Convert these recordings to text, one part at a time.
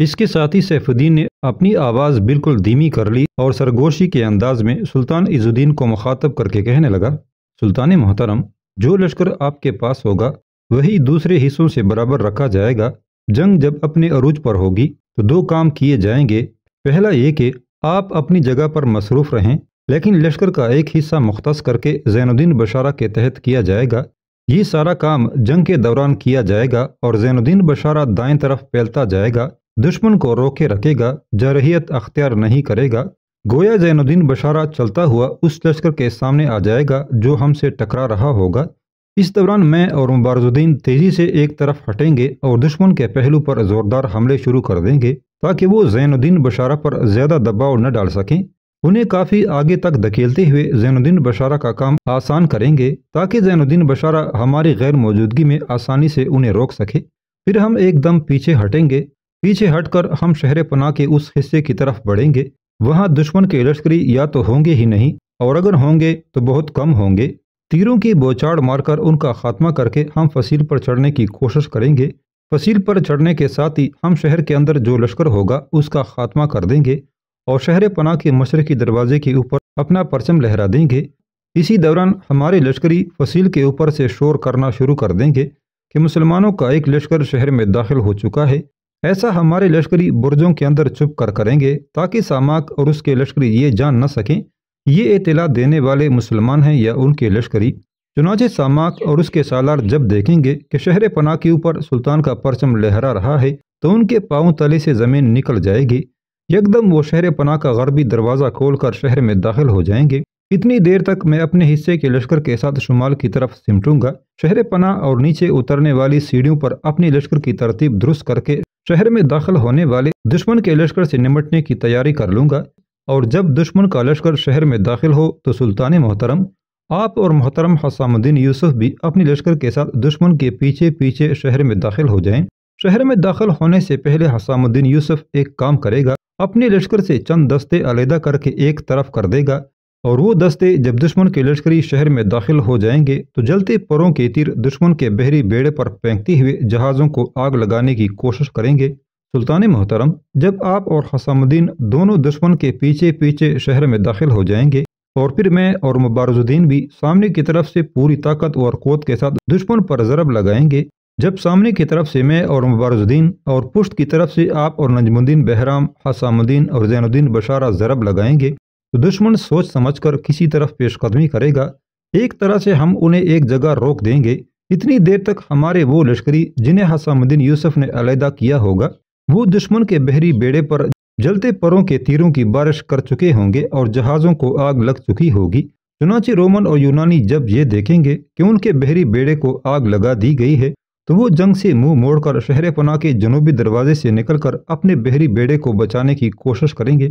इसके साथ ही सैफुद्दीन ने अपनी आवाज़ बिल्कुल धीमी कर ली और सरगोशी के अंदाज में सुल्तान इजुद्दीन को मुखातब करके कहने लगा सुल्तान मोहतरम जो लश्कर आपके पास होगा वही दूसरे हिस्सों से बराबर रखा जाएगा जंग जब अपने अरूज पर होगी तो दो काम किए जाएंगे पहला ये कि आप अपनी जगह पर मसरूफ़ रहें लेकिन लश्कर का एक हिस्सा मुख्त करके जैनुद्दीन बशारा के तहत किया जाएगा ये सारा काम जंग के दौरान किया जाएगा और जैनुद्दीन बशारा दाएं तरफ फैलता जाएगा दुश्मन को रोके रखेगा जरहियत अख्तियार नहीं करेगा गोया जैनुद्दीन बशारा चलता हुआ उस लश्कर के सामने आ जाएगा जो हमसे टकरा रहा होगा इस दौरान मैं और मुबारजुद्दीन तेज़ी से एक तरफ हटेंगे और दुश्मन के पहलू पर ज़ोरदार हमले शुरू कर देंगे ताकि वो जैनुद्दीन बशारा पर ज़्यादा दबाव न डाल सकें उन्हें काफ़ी आगे तक धकेलते हुए जैनुद्दीन बशारा का काम आसान करेंगे ताकि जैनुद्दीन बशारा हमारी गैर मौजूदगी में आसानी से उन्हें रोक सके फिर हम एकदम पीछे हटेंगे पीछे हटकर हम शहर पना के उस हिस्से की तरफ बढ़ेंगे वहाँ दुश्मन के लश्करी या तो होंगे ही नहीं और अगर होंगे तो बहुत कम होंगे तीरों की बोछाड़ मारकर उनका खात्मा करके हम फसील पर चढ़ने की कोशिश करेंगे फसील पर चढ़ने के साथ ही हम शहर के अंदर जो लश्कर होगा उसका खात्मा कर देंगे और शहर पना के मशरकी दरवाजे के ऊपर अपना परचम लहरा देंगे इसी दौरान हमारे लश्करी फसील के ऊपर से शोर करना शुरू कर देंगे कि मुसलमानों का एक लश्कर शहर में दाखिल हो चुका है ऐसा हमारे लश्करी बुर्जों के अंदर चुप कर करेंगे ताकि सामाक और उसके लश्करी ये जान न सकें ये इतला देने वाले मुसलमान हैं या उनके लश्करी चुनाचे सामाक और उसके सालार जब देखेंगे कि शहर पना के ऊपर सुल्तान का परचम लहरा रहा है तो उनके पाँव तले से ज़मीन निकल जाएगी यकदम वो शहर पना का गरबी दरवाज़ा खोल कर शहर में दाखिल हो जाएंगे इतनी देर तक मैं अपने हिस्से के लश्कर के साथ शुमाल की तरफ सिमटूंगा शहर पना और नीचे उतरने वाली सीढ़ियों पर अपने लश्कर की तरतीब दुरुस्त करके शहर में दाखिल होने वाले दुश्मन के लश्कर से निमटने की तैयारी कर लूंगा और जब दुश्मन का लश्कर शहर में दाखिल हो तो सुल्तान मोहतरम आप और मोहतरम हसामुद्दीन यूसुफ भी अपने लश्कर के साथ दुश्मन के पीछे पीछे शहर में दाखिल हो जाएं शहर में दाखिल होने से पहले हसामुद्दीन यूसुफ एक काम करेगा अपने लश्कर से चंद दस्ते अलहदा करके एक तरफ कर देगा और वो दस्ते जब दुश्मन के लश्करी शहर में दाखिल हो जाएंगे तो जलते परों के तीर दुश्मन के बहरी बेड़े पर फेंकते हुए जहाज़ों को आग लगाने की कोशिश करेंगे सुल्तान मोहतरम जब आप और हसामुद्दीन दोनों दुश्मन के पीछे पीछे शहर में दाखिल हो जाएंगे और फिर मैं और मुबारजुद्दीन भी सामने की तरफ से पूरी ताकत और कोत के साथ दुश्मन पर जरब लगाएंगे जब सामने की तरफ से मैं और मुबारजुद्दीन और पुष्ट की तरफ से आप और नजमुद्दीन बहराम हसामुद्दीन और जैनुद्दीन बशारा ज़रब लगाएंगे तो दुश्मन सोच समझ कर किसी तरफ पेशकदमी करेगा एक तरह से हम उन्हें एक जगह रोक देंगे इतनी देर तक हमारे वो लश्करी जिन्हें हसामुद्दीन यूसुफ ने अलहदा किया होगा वो दुश्मन के बहरी बेड़े पर जलते परों के तीरों की बारिश कर चुके होंगे और जहाज़ों को आग लग चुकी होगी चुनाचे रोमन और यूनानी जब ये देखेंगे कि उनके बहरी बेड़े को आग लगा दी गई है तो वो जंग से मुंह मोड़कर शहर पना के जनूबी दरवाजे से निकलकर अपने बहरी बेड़े को बचाने की कोशिश करेंगे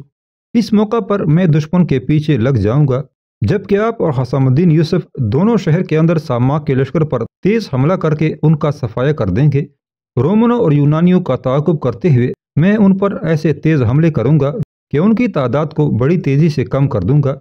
इस मौका पर मैं दुश्मन के पीछे लग जाऊंगा जबकि आप और हसामुद्दीन यूसुफ दोनों शहर के अंदर सामा के लश्कर पर तेज हमला करके उनका सफाया कर देंगे रोमनों और यूनानियों का ताकुब करते हुए मैं उन पर ऐसे तेज हमले करूंगा कि उनकी तादाद को बड़ी तेजी से कम कर दूंगा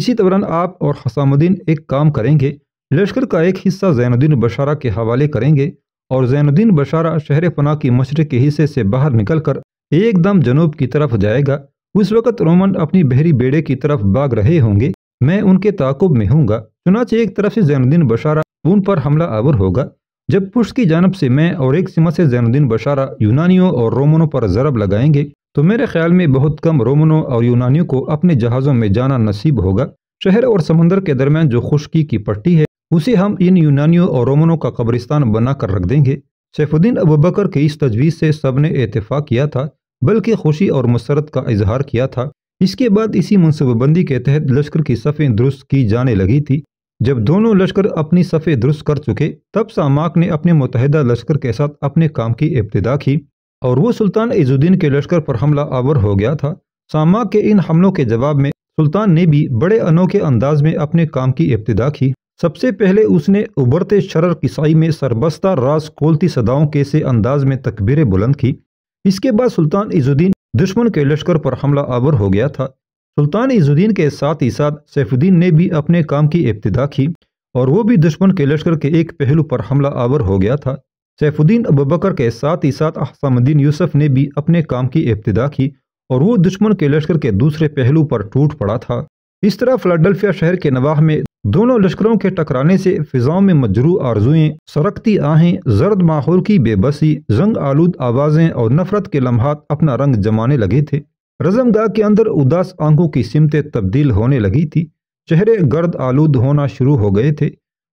इसी दौरान आप और हसामुद्दीन एक काम करेंगे लश्कर का एक हिस्सा जैनुद्दीन बशारा के हवाले करेंगे और जैनुद्दीन बशारा शहर फना की मशरक के हिस्से से बाहर निकलकर एकदम जनूब की तरफ जाएगा उस वक़्त रोमन अपनी बहरी बेड़े की तरफ भाग रहे होंगे मैं उनके ताकुब में हूँगा चुनाच एक तरफ से जैनुद्दीन बशारा उन पर हमला आवर होगा जब पुष्ट की जानब से मैं और एक सिमा से जैनुद्दीन बशारा यूनानियों और रोमनों पर ज़रब लगाएंगे तो मेरे ख्याल में बहुत कम रोमनों और यूनानियों को अपने जहाज़ों में जाना नसीब होगा शहर और समंदर के दरमियान जो खुश्की की पट्टी है उसे हम इन यूनानियों और रोमनों का कब्रिस्तान बनाकर रख देंगे सैफुद्दीन अबू बकर की इस तजवीज़ से सब ने इतफ़ाक़ किया था बल्कि खुशी और मसरत का इजहार किया था इसके बाद इसी मनसूबाबंदी के तहत लश्कर की सफ़ें दुरुस्त की जाने लगी थी जब दोनों लश्कर अपनी सफ़ें दुरुस्त कर चुके तब सामाक ने अपने मुतहदा लश्कर के साथ अपने काम की इब्तदा की और वो सुल्तान इजुद्दीन के लश्कर पर हमला आवर हो गया था सामाक के इन हमलों के जवाब में सुल्तान ने भी बड़े अनोखे अंदाज में अपने काम की इब्तदा की सबसे पहले उसने उभरते शरर किसाई में सरबस्ता रास कोलती सदाओं के से अंदाज में तकबीरें बुलंद की इसके बाद सुल्तान इजुद्दीन दुश्मन के लश्कर पर हमला आवर हो गया था सुल्तान इजुद्दीन के साथ ही साथ सैफुद्दीन ने भी अपने काम की इब्तदा की और वो भी दुश्मन के लश्कर के एक पहलू पर हमला आवर हो गया था सैफुद्दीन अबूबकर के साथ ही साथ अहसामुद्दीन यूसुफ ने भी अपने काम की इब्तदा की और वो दुश्मन के लश्कर के दूसरे पहलू पर टूट पड़ा था इस तरह फिलाडेल्फिया शहर के नवाह में दोनों लश्करों के टकराने से फिजाओं में मजरू आरजुएं सरकती आहें जर्द माहौल की बेबसी जंग आलूद आवाज़ें और नफरत के लम्हात अपना रंग जमाने लगे थे गाह के अंदर उदास आंखों की सिमतें तब्दील होने लगी थी चेहरे गर्द आलूद होना शुरू हो गए थे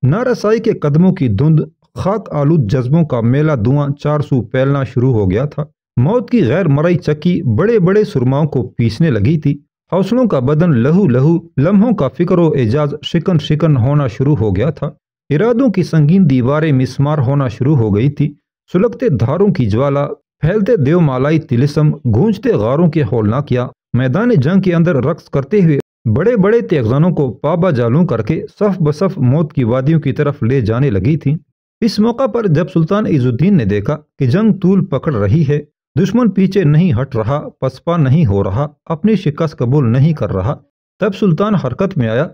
नारसाई के कदमों की धुंध खाक आलूद जज्बों का मेला धुआं चार सू फैलना शुरू हो गया था मौत की गैर मरई चक्की बड़े बड़े सुरमाओं को पीसने लगी थी हौसलों का बदन लहू लहू लम्हों का फिक्र एजाज शिकन शिकन होना शुरू हो गया था इरादों की संगीन दीवारें मिसमार होना शुरू हो गई थी सुलगते धारों की ज्वाला फैलते देवमालाई तिलिसम गूंजते गारों के होलना किया मैदान जंग के अंदर रक्स करते हुए बड़े बड़े तेगजानों को पाबा जालू करके सफ बसफ मौत की वादियों की तरफ ले जाने लगी थी इस मौका पर जब सुल्तान इजुद्दीन ने देखा कि जंग तूल पकड़ रही है दुश्मन पीछे नहीं हट रहा पसपा नहीं हो रहा अपनी शिकस्त कबूल नहीं कर रहा तब सुल्तान हरकत में आया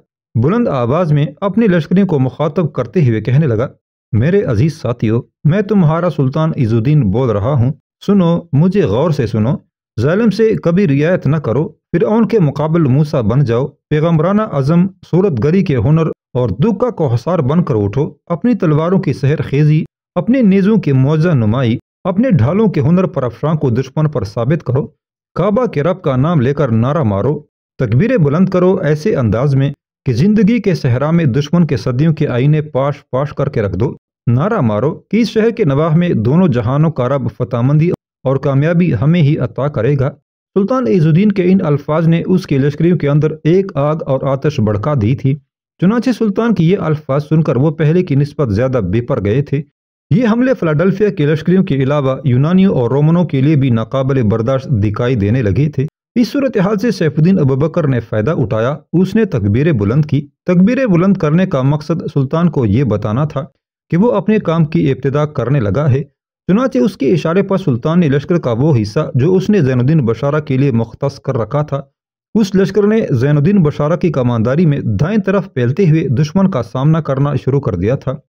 बुलंद आवाज में अपने लश्करी को मुखातब करते हुए कहने लगा मेरे अजीज साथियों मैं तुम्हारा सुल्तान इजुद्दीन बोल रहा हूँ सुनो मुझे गौर से सुनो जालिम से कभी रियायत न करो फिर उनके मुकाबल मूसा बन जाओ पैगम्बराना अजम सूरत गरी के हुनर और दुख को हसार बनकर उठो अपनी तलवारों की सहर खेजी अपने नेजों की मौजा नुमाई अपने ढालों के हुनर पर अफरा को दुश्मन पर साबित करो काबा के रब का नाम लेकर नारा मारो तकबीरें बुलंद करो ऐसे अंदाज में कि जिंदगी के सहरा में दुश्मन के सदियों के आईने पाश पाश करके रख दो नारा मारो कि इस शहर के नवाह में दोनों जहानों का रब फतामंदी और कामयाबी हमें ही अता करेगा सुल्तान इजुद्दीन के इन अल्फाज ने उसके लश्करियों के अंदर एक आग और आतश भड़का दी थी चुनाचे सुल्तान की ये अल्फाज सुनकर वो पहले की नस्बत ज़्यादा बेपर गए थे ये हमले फिलाडेल्फिया के लश्करियों के अलावा यूनानियों और रोमनों के लिए भी नाकबिल बर्दाश्त दिखाई देने लगे थे इस सूरत हाल से सैफुद्दीन अबूबकर ने फ़ायदा उठाया उसने तकबीरें बुलंद की तकबीरें बुलंद करने का मकसद सुल्तान को ये बताना था कि वो अपने काम की इब्तदा करने लगा है चुनाचे उसके इशारे पर सुल्तान ने लश्कर का वो हिस्सा जो उसने जैनुद्दीन बशारा के लिए मुख्त कर रखा था उस लश्कर ने जैनुद्दीन बशारा की कमानदारी में दाएं तरफ फैलते हुए दुश्मन का सामना करना शुरू कर दिया था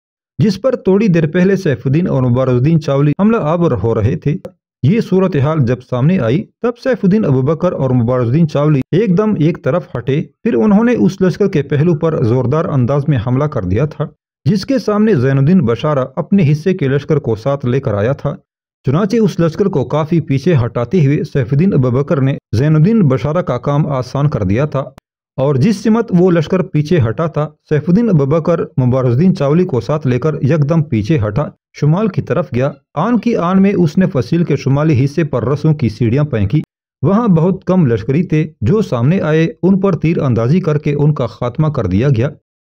जिस पर थोड़ी देर पहले सैफुद्दीन और मुबारुद्दीन चावली हमला आवर हो रहे थे ये सूरत हाल जब सामने आई तब सैफुद्दीन अबू बकर और मुबारुद्दीन चावली एकदम एक तरफ हटे फिर उन्होंने उस लश्कर के पहलू पर जोरदार अंदाज में हमला कर दिया था जिसके सामने जैनुद्दीन बशारा अपने हिस्से के लश्कर को साथ लेकर आया था चुनाचे उस लश्कर को काफी पीछे हटाते हुए सैफुद्दीन अबू बकर ने जैनुद्दीन बशारा का काम आसान कर दिया था और जिस सिमत वो लश्कर पीछे हटा था सैफुद्दीन बबकर मुबारुद्दीन चावली को साथ लेकर यकदम पीछे हटा शुमाल की तरफ गया आन की आन में उसने फसील के शुमाली हिस्से पर रसों की सीढ़ियां पैंकी वहां बहुत कम लश्करी थे जो सामने आए उन पर तीर अंदाजी करके उनका खात्मा कर दिया गया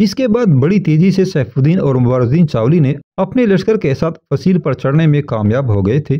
इसके बाद बड़ी तेजी से सैफुद्दीन और मुबारुद्दीन चावली ने अपने लश्कर के साथ फसील पर चढ़ने में कामयाब हो गए थे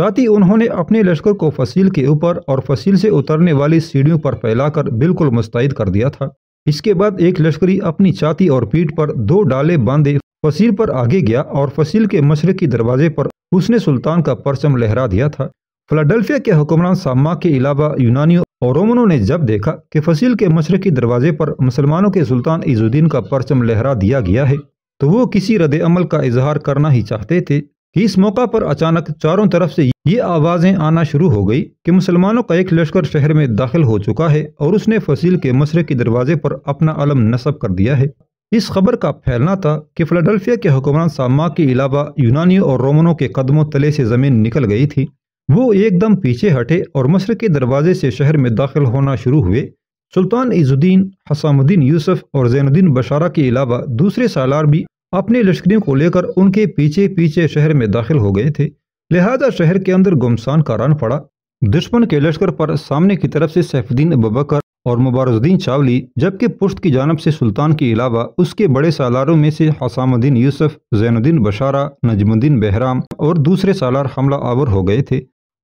साथ ही उन्होंने अपने लश्कर को फसील के ऊपर और फसील से उतरने वाली सीढ़ियों पर फैलाकर बिल्कुल मुस्तैद कर दिया था इसके बाद एक लश्करी अपनी छाती और पीठ पर दो डाले बांधे फसील पर आगे गया और फसील के मशरकी दरवाजे पर उसने सुल्तान का परचम लहरा दिया था फिलाडेल्फिया के हुक्मरान सामा के अलावा यूनानियों और रोमनों ने जब देखा कि फसील के मशरकी दरवाजे पर मुसलमानों के सुल्तान इजुद्दीन का परचम लहरा दिया गया है तो वो किसी रद्द अमल का इजहार करना ही चाहते थे इस मौका पर अचानक चारों तरफ से ये आवाज़ें आना शुरू हो गई कि मुसलमानों का एक लश्कर शहर में दाखिल हो चुका है और उसने फसील के मशरक़ी दरवाजे पर अपना अलम नस्ब कर दिया है इस खबर का फैलना था कि फिलाडेल्फिया के हुक्मरान सामा के अलावा यूनानियों और रोमनों के कदमों तले से ज़मीन निकल गई थी वो एकदम पीछे हटे और के दरवाजे से शहर में दाखिल होना शुरू हुए सुल्तान इजुद्दीन हसामुद्दीन यूसुफ और जैनुद्दीन बशारा के अलावा दूसरे सालार भी अपने लश्करियों को लेकर उनके पीछे पीछे शहर में दाखिल हो गए थे लिहाजा शहर के अंदर गुमसान का रन पड़ा दुश्मन के लश्कर पर सामने की तरफ से सैफुद्दीन बबकर और मुबारुद्दीन चावली जबकि पुश्त की जानब से सुल्तान के अलावा उसके बड़े सालारों में से हसामुद्दीन यूसुफ जैनुद्दीन बशारा नजमुद्दीन बहराम और दूसरे सालार हमला आवर हो गए थे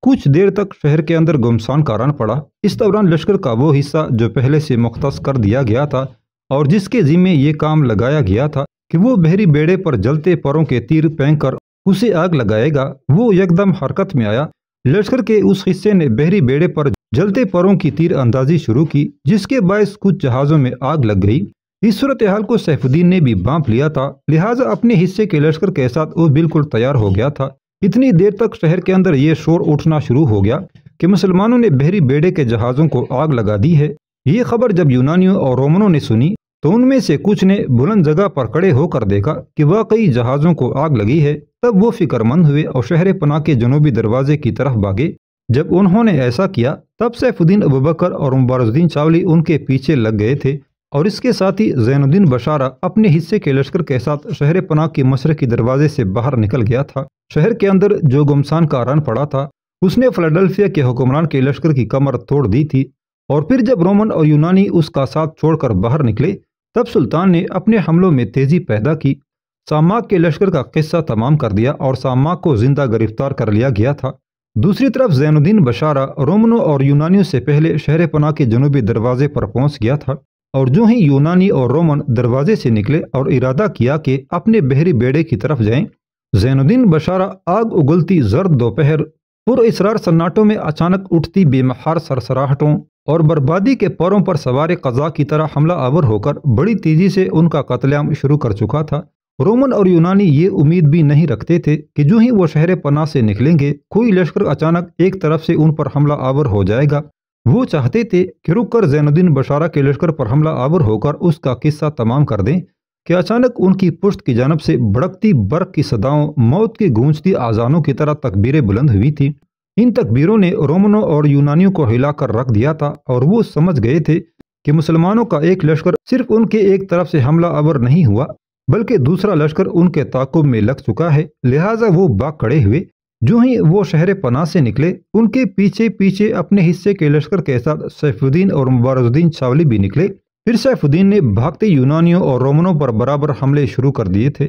कुछ देर तक शहर के अंदर गुमसान का रन पड़ा इस दौरान लश्कर का वो हिस्सा जो पहले से मुख्त कर दिया गया था और जिसके जिम्मे ये काम लगाया गया था कि वो बहरी बेड़े पर जलते परों के तीर फेंक कर उसे आग लगाएगा वो एकदम हरकत में आया लश्कर के उस हिस्से ने बहरी बेड़े पर जलते परों की तीर अंदाजी शुरू की जिसके बायस कुछ जहाज़ों में आग लग गई इस सूरत हाल को सैफुद्दीन ने भी बांप लिया था लिहाजा अपने हिस्से के लश्कर के साथ वो बिल्कुल तैयार हो गया था इतनी देर तक शहर के अंदर ये शोर उठना शुरू हो गया कि मुसलमानों ने बहरी बेड़े के जहाज़ों को आग लगा दी है ये खबर जब यूनानियों और रोमनों ने सुनी तो उनमें से कुछ ने बुलंद जगह पर खड़े होकर देखा कि वाकई जहाज़ों को आग लगी है तब वो फिक्रमंद हुए और शहर पना के जनूबी दरवाजे की तरफ भागे जब उन्होंने ऐसा किया तब सैफुद्दीन अबूबकर और मुबारुद्दीन चावली उनके पीछे लग गए थे और इसके साथ ही जैनुद्दीन बशारा अपने हिस्से के लश्कर के साथ शहर पनाह के मशरकी दरवाजे से बाहर निकल गया था शहर के अंदर जो गुमसान का रन पड़ा था उसने फिलाडेल्फिया के हुक्मरान के लश्कर की कमर तोड़ दी थी और फिर जब रोमन और यूनानी उसका साथ छोड़कर बाहर निकले तब सुल्तान ने अपने हमलों में तेजी पैदा की सामाक के लश्कर का किस्सा तमाम कर दिया और सामाक को जिंदा गिरफ्तार कर लिया गया था दूसरी तरफ जैनुद्दीन बशारा रोमनों और यूनानियों से पहले शहर पना के जनूबी दरवाजे पर पहुंच गया था और जो ही यूनानी और रोमन दरवाजे से निकले और इरादा किया कि अपने बहरी बेड़े की तरफ जाएं, जैनुद्दीन बशारा आग उगलती जर्द दोपहर पुर इसरार सन्नाटों में अचानक उठती बेमहार सरसराहटों और बर्बादी के परों पर सवार कज़ा की तरह हमला आवर होकर बड़ी तेज़ी से उनका कतलेआम शुरू कर चुका था रोमन और यूनानी ये उम्मीद भी नहीं रखते थे कि जो ही वो शहर पनाह से निकलेंगे कोई लश्कर अचानक एक तरफ से उन पर हमला आवर हो जाएगा वो चाहते थे कि रुक कर जैनुद्दीन बशारा के लश्कर पर हमला आवर होकर उसका किस्सा तमाम कर दें कि अचानक उनकी पुश्त की जानब से भड़कती बर्क की सदाओं मौत की गूंजती आजानों की तरह तकबीरें बुलंद हुई थी इन तकबीरों ने रोमनों और यूनानियों को हिलाकर रख दिया था और वो समझ गए थे कि मुसलमानों का एक लश्कर सिर्फ उनके एक तरफ से हमला अवर नहीं हुआ बल्कि दूसरा लश्कर उनके ताकुब में लग चुका है लिहाजा वो बाग खड़े हुए जो ही वो शहर पनाह से निकले उनके पीछे पीछे अपने हिस्से के लश्कर के साथ सैफुद्दीन और मुबारुद्दीन चावली भी निकले फिर सैफुद्दीन ने भागते यूनानियों और रोमनों पर बराबर हमले शुरू कर दिए थे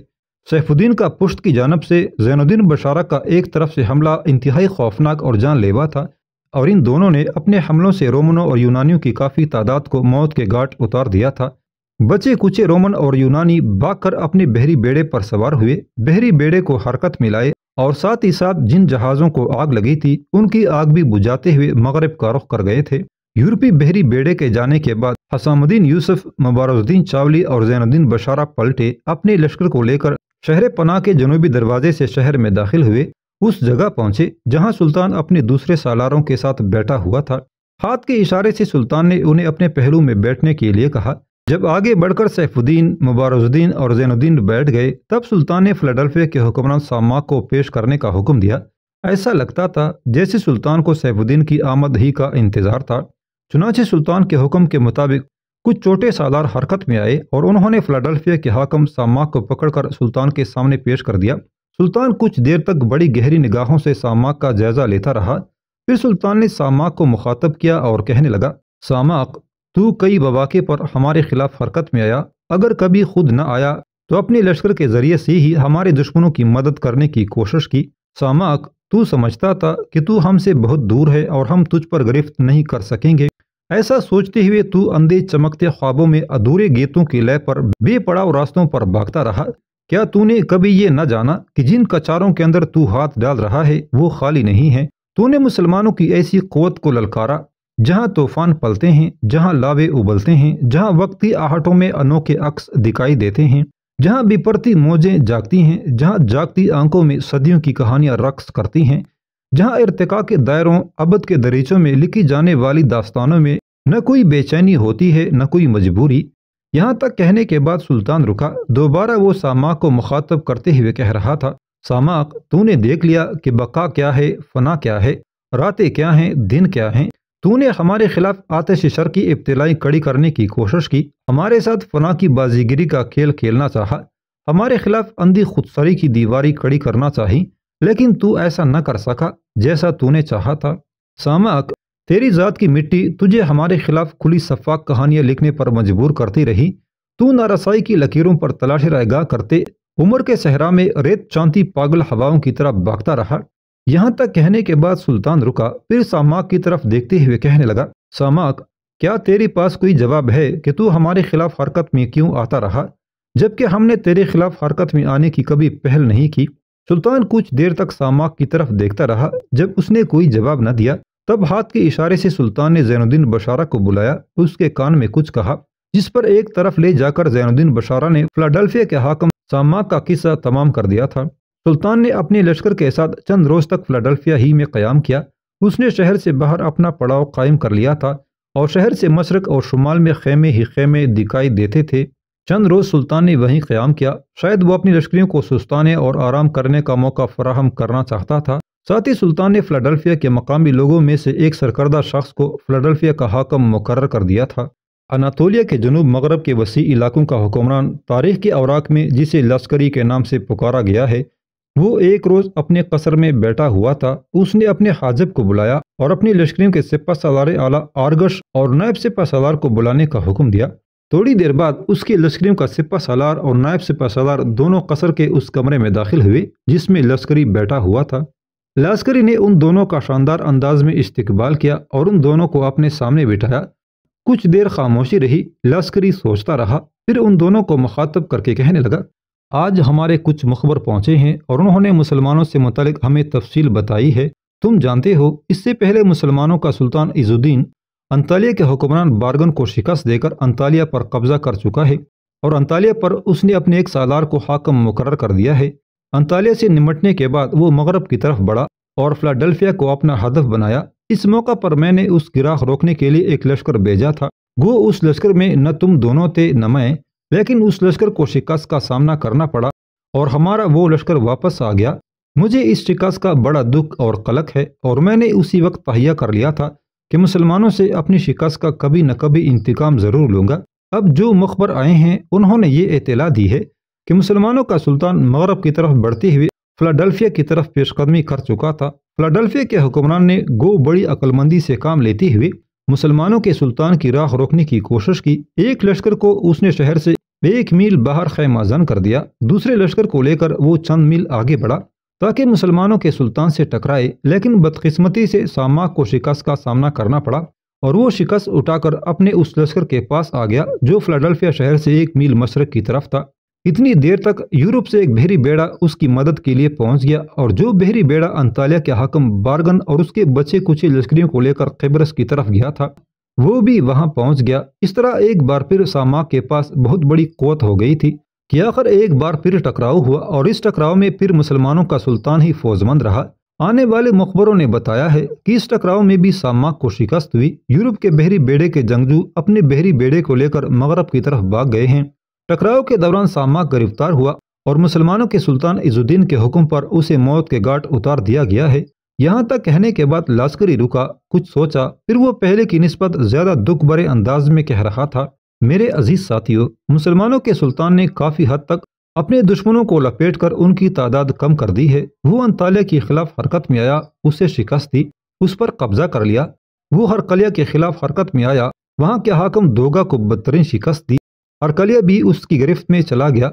सैफुद्दीन का पुश्त की जानब से जैनुद्दीन बशारा का एक तरफ से हमला इंतहाई खौफनाक और जानलेवा था और इन दोनों ने अपने हमलों से रोमनों और यूनानियों की काफ़ी तादाद को मौत के घाट उतार दिया था बचे कुचे रोमन और यूनानी भागकर अपने बहरी बेड़े पर सवार हुए बहरी बेड़े को हरकत में लाए और साथ ही साथ जिन जहाज़ों को आग लगी थी उनकी आग भी बुझाते हुए मगरब का रुख कर गए थे यूरोपी बहरी बेड़े के जाने के बाद हसामुद्दीन यूसुफ मुबारुद्दीन चावली और जैनुद्दीन बशारा पलटे अपने लश्कर को लेकर शहर पना के जनूबी दरवाजे से शहर में दाखिल हुए उस जगह पहुंचे जहां सुल्तान अपने दूसरे सालारों के साथ बैठा हुआ था हाथ के इशारे से सुल्तान ने उन्हें अपने पहलू में बैठने के लिए कहा जब आगे बढ़कर सैफुद्दीन मुबारजुद्दीन और जैनुद्दीन बैठ गए तब सुल्तान ने फिलाडेल्फिया के हुक्मरान सामा को पेश करने का हुक्म दिया ऐसा लगता था जैसे सुल्तान को सैफुद्दीन की आमद ही का इंतजार था चुनाचे सुल्तान के हुक्म के मुताबिक कुछ छोटे सालार हरकत में आए और उन्होंने फ्लाडेल्फिया के हाकम सामाक को पकड़कर सुल्तान के सामने पेश कर दिया सुल्तान कुछ देर तक बड़ी गहरी निगाहों से सामाक का जायजा लेता रहा फिर सुल्तान ने सामाक को मुखातब किया और कहने लगा सामाक तू कई बवाके पर हमारे खिलाफ हरकत में आया अगर कभी खुद न आया तो अपने लश्कर के जरिए से ही हमारे दुश्मनों की मदद करने की कोशिश की सामाक तू समझता था कि तू हमसे बहुत दूर है और हम तुझ पर गिरफ्त नहीं कर सकेंगे ऐसा सोचते हुए तू अंधे चमकते ख्वाबों में अधूरे गीतों की लय पर बेपड़ाव रास्तों पर भागता रहा क्या तूने कभी ये न जाना कि जिन कचारों के अंदर तू हाथ डाल रहा है वो खाली नहीं है तूने मुसलमानों की ऐसी कुत को ललकारा जहाँ तूफान पलते हैं जहाँ लावे उबलते हैं जहाँ वक्ती आहटों में अनोखे अक्स दिखाई देते हैं जहाँ बिपरती मौजें जागती हैं जहाँ जागती आंखों में सदियों की कहानियां रक्स करती हैं जहाँ इरतका के दायरों अबद के दरीचों में लिखी जाने वाली दास्तानों में न कोई बेचैनी होती है न कोई मजबूरी यहाँ तक कहने के बाद सुल्तान रुका दोबारा वो सामाक को मुखातब करते हुए कह रहा था सामाक तूने देख लिया कि बका क्या है फना क्या है रातें क्या हैं दिन क्या हैं तूने हमारे खिलाफ आतश शर की इब्तलाई कड़ी करने की कोशिश की हमारे साथ फना की बाजीगिरी का खेल खेलना चाहा हमारे खिलाफ अंधी खुदसरी की दीवारी कड़ी करना चाही लेकिन तू ऐसा न कर सका जैसा तूने चाहा था सामाक तेरी जात की मिट्टी तुझे हमारे खिलाफ खुली शफाक कहानियां लिखने पर मजबूर करती रही तू नारसाई की लकीरों पर तलाश रहेगा करते उमर के सहरा में रेत चांती पागल हवाओं की तरफ भागता रहा यहाँ तक कहने के बाद सुल्तान रुका फिर सामाक की तरफ देखते हुए कहने लगा सामाक क्या तेरे पास कोई जवाब है कि तू हमारे खिलाफ हरकत में क्यों आता रहा जबकि हमने तेरे खिलाफ हरकत में आने की कभी पहल नहीं की सुल्तान कुछ देर तक सामाक की तरफ देखता रहा जब उसने कोई जवाब न दिया तब हाथ के इशारे से सुल्तान ने जैनुद्दीन बशारा को बुलाया उसके कान में कुछ कहा जिस पर एक तरफ ले जाकर जैनुद्दीन बशारा ने फ्लाडेल्फिया के हाकम सामाक का किस्सा तमाम कर दिया था सुल्तान ने अपने लश्कर के साथ चंद रोज तक फ्लाडेल्फिया ही में क्याम किया उसने शहर से बाहर अपना पड़ाव कायम कर लिया था और शहर से मशरक और शुमाल में खेमे ही खेमे दिखाई देते थे चंद रोज़ सुल्तान ने वहीं क़्याम किया शायद वो अपनी लश्करियों को सुस्ताने और आराम करने का मौका फराहम करना चाहता था साथ ही सुल्तान ने फ्लाडल्फिया के मकामी लोगों में से एक सरकर्दा शख्स को फ्लाडल्फिया का हाकम मुकर कर दिया था अनातोलिया के जनूब मगरब के वसी इलाकों का हुक्मरान तारीख के अवराक में जिसे लश्करी के नाम से पुकारा गया है वो एक रोज़ अपने कसर में बैठा हुआ था उसने अपने हाजिब को बुलाया और अपनी लश्करियों के सिपा सलार आला आरगश और नायब सिपा सलार को बुलाने का हुक्म दिया थोड़ी देर बाद उसके लश्करियों का सिपा सालार और नायब सिपा सालार दोनों कसर के उस कमरे में दाखिल हुए जिसमें लश्करी बैठा हुआ था लश्करी ने उन दोनों का शानदार अंदाज में इस्तकबाल किया और उन दोनों को अपने सामने बिठाया कुछ देर खामोशी रही लश्करी सोचता रहा फिर उन दोनों को मुखातब करके कहने लगा आज हमारे कुछ मुखबर पहुंचे हैं और उन्होंने मुसलमानों से मुतल हमें तफसील बताई है तुम जानते हो इससे पहले मुसलमानों का सुल्तान इजुद्दीन अंतालिया के हुक्मरान बारगन को शिकस्त देकर अंतालिया पर कब्जा कर चुका है और अंतालिया पर उसने अपने एक सालार को हाकम मुकर कर दिया है अंतालिया से निमटने के बाद वो मगरब की तरफ बढ़ा और फ्लाडेल्फिया को अपना हदफ बनाया इस मौका पर मैंने उस गिराह रोकने के लिए एक लश्कर भेजा था वो उस लश्कर में न तुम दोनों थे न मैं लेकिन उस लश्कर को शिकस्त का सामना करना पड़ा और हमारा वो लश्कर वापस आ गया मुझे इस शिकस्त का बड़ा दुख और कलक है और मैंने उसी वक्त पहिया कर लिया था कि मुसलमानों से अपनी शिकस्त का कभी न कभी इंतकाम ज़रूर लूँगा अब जो मुखबर आए हैं उन्होंने ये इतला दी है कि मुसलमानों का सुल्तान मगरब की तरफ बढ़ती हुए फ्लाडल्फिया की तरफ पेशकदमी कर चुका था फ्लाडल्फिया के हुक्मरान ने गो बड़ी अकलमंदी से काम लेती हुए मुसलमानों के सुल्तान की राह रोकने की कोशिश की एक लश्कर को उसने शहर से एक मील बाहर खैमाजन कर दिया दूसरे लश्कर को लेकर वो चंद मील आगे बढ़ा ताकि तो मुसलमानों के सुल्तान से टकराए लेकिन बदकिस्मती से सामा को शिकस्त का सामना करना पड़ा और वो शिकस्त उठाकर अपने उस लश्कर के पास आ गया जो फ्लाडल्फिया शहर से एक मील मशरक की तरफ था इतनी देर तक यूरोप से एक बहरी बेड़ा उसकी मदद के लिए पहुंच गया और जो बहरी बेड़ा अंतालिया के हाकम बार्गन और उसके बचे कुछ लश्करियों को लेकर खेबरस की तरफ गया था वो भी वहां पहुंच गया इस तरह एक बार फिर सामा के पास बहुत बड़ी कोत हो गई थी कि आखिर एक बार फिर टकराव हुआ और इस टकराव में फिर मुसलमानों का सुल्तान ही फौजमंद रहा आने वाले मुखबरों ने बताया है कि इस टकराव में भी सामा को शिकस्त हुई यूरोप के बहरी बेड़े के जंगजू अपने बहरी बेड़े को लेकर मगरब की तरफ भाग गए हैं टकराव के दौरान सामा गिरफ्तार हुआ और मुसलमानों के सुल्तान इजुद्दीन के हुक्म पर उसे मौत के घाट उतार दिया गया है यहाँ तक कहने के बाद लास्करी रुका कुछ सोचा फिर वो पहले की नस्बत ज्यादा दुख भरे अंदाज में कह रहा था मेरे अजीज साथियों मुसलमानों के सुल्तान ने काफ़ी हद तक अपने दुश्मनों को लपेट कर उनकी तादाद कम कर दी है वो अंतालिया के खिलाफ हरकत में आया उसे शिकस्त दी उस पर कब्जा कर लिया वो हरकलिया के खिलाफ हरकत में आया वहाँ के हाकम दोगा को बदतरीन शिकस्त दी हरकलिया भी उसकी गिरफ्त में चला गया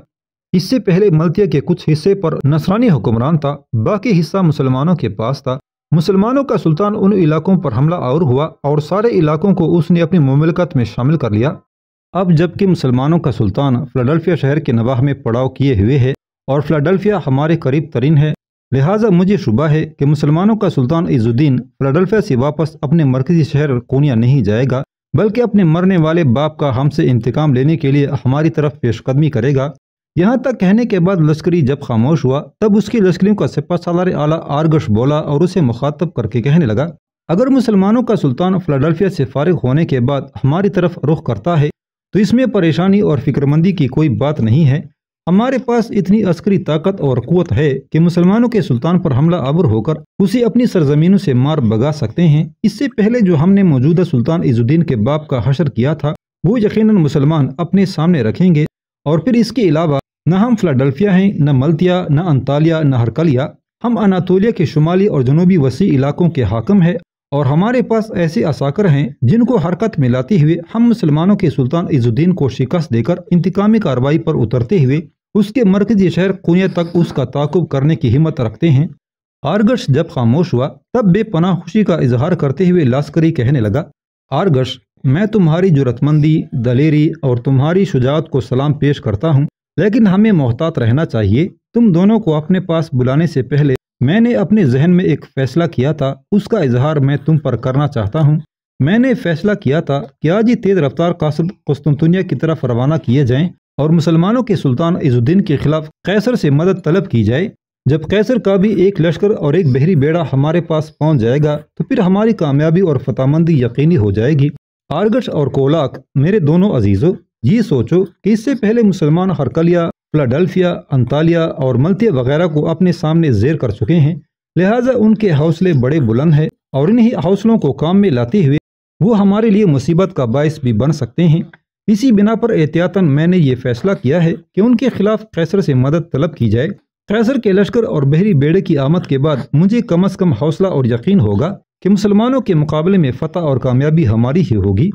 इससे पहले मलतिया के कुछ हिस्से पर नसरानी हुक्मरान था बाकी हिस्सा मुसलमानों के पास था मुसलमानों का सुल्तान उन इलाकों पर हमला और हुआ और सारे इलाकों को उसने अपनी मुमलकत में शामिल कर लिया अब जबकि मुसलमानों का सुल्तान फ्लाडल्फिया शहर के नवाह में पड़ाव किए हुए है और फ्लाडल्फिया हमारे करीब तरीन है लिहाजा मुझे शुबा है कि मुसलमानों का सुल्तान इजुद्दीन फ्लाडल्फिया से वापस अपने मरकजी शहर कोनिया नहीं जाएगा बल्कि अपने मरने वाले बाप का हमसे इंतकाम लेने के लिए हमारी तरफ पेशकदमी करेगा यहाँ तक कहने के बाद लश्करी जब खामोश हुआ तब उसकी लश्करियों का सिपा सालार आला आरगश बोला और उसे मुखातब करके कहने लगा अगर मुसलमानों का सुल्तान फ्लाडल्फिया से फारिग होने के बाद हमारी तरफ रुख करता है तो इसमें परेशानी और फिक्रमंदी की कोई बात नहीं है हमारे पास इतनी अस्करी ताकत और कुत है कि मुसलमानों के सुल्तान पर हमला आबर होकर उसे अपनी सरजमीनों से मार भगा सकते हैं इससे पहले जो हमने मौजूदा सुल्तान इजुद्दीन के बाप का हशर किया था वो यकीन मुसलमान अपने सामने रखेंगे और फिर इसके अलावा न हम फ्लाडल्फिया हैं न मल्तिया न अंतालिया न हरकलिया हम अनातोलिया के शुमाली और जनूबी वसी इलाकों के हाकम है और हमारे पास ऐसे असाकर हैं जिनको हरकत में लाते हुए हम मुसलमानों के सुल्तान इजुद्दीन को शिकस्त देकर इंतकामी कार्रवाई पर उतरते हुए उसके मरकजी शहर कुने तक उसका ताकुब करने की हिम्मत रखते हैं आरगश जब खामोश हुआ तब बेपनाह खुशी का इजहार करते हुए लास्करी कहने लगा आरगश मैं तुम्हारी जरूरतमंदी दलेरी और तुम्हारी शुजात को सलाम पेश करता हूँ लेकिन हमें मोहतात रहना चाहिए तुम दोनों को अपने पास बुलाने से पहले मैंने अपने जहन में एक फ़ैसला किया था उसका इजहार मैं तुम पर करना चाहता हूँ मैंने फ़ैसला किया था कि आज ही तेज़ रफ्तार कासद कुस्तुनतुनिया की तरफ रवाना किए जाएं और मुसलमानों के सुल्तान इजुद्दीन के खिलाफ कैसर से मदद तलब की जाए जब कैसर का भी एक लश्कर और एक बहरी बेड़ा हमारे पास पहुंच जाएगा तो फिर हमारी कामयाबी और फतामंदी यकीनी हो जाएगी आरगश और कोलाक मेरे दोनों अजीज़ों ये सोचो कि इससे पहले मुसलमान हरकलिया फिलाडल्फिया अंतालिया और मलतिया वगैरह को अपने सामने जेर कर चुके हैं लिहाजा उनके हौसले बड़े बुलंद हैं और इन्हीं हौसलों को काम में लाते हुए वो हमारे लिए मुसीबत का बायस भी बन सकते हैं इसी बिना पर एहतियातन मैंने ये फैसला किया है कि उनके खिलाफ कैसर से मदद तलब की जाए कैसर के लश्कर और बहरी बेड़े की आमद के बाद मुझे कम अज कम हौसला और यकीन होगा कि मुसलमानों के मुकाबले में फतह और कामयाबी हमारी ही होगी